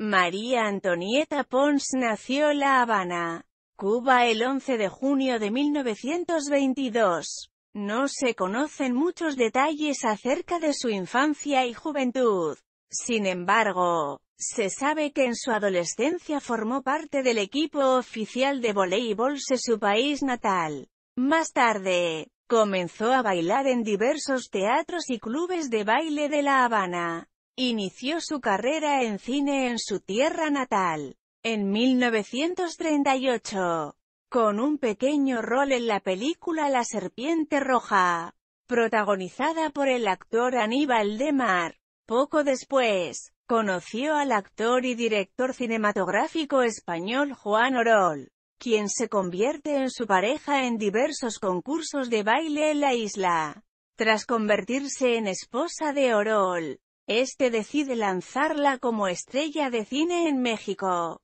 María Antonieta Pons nació en La Habana, Cuba el 11 de junio de 1922. No se conocen muchos detalles acerca de su infancia y juventud. Sin embargo, se sabe que en su adolescencia formó parte del equipo oficial de voleibol de su país natal. Más tarde, comenzó a bailar en diversos teatros y clubes de baile de La Habana. Inició su carrera en cine en su tierra natal, en 1938, con un pequeño rol en la película La Serpiente Roja, protagonizada por el actor Aníbal de Mar. Poco después, conoció al actor y director cinematográfico español Juan Orol, quien se convierte en su pareja en diversos concursos de baile en la isla. Tras convertirse en esposa de Orol, este decide lanzarla como estrella de cine en México.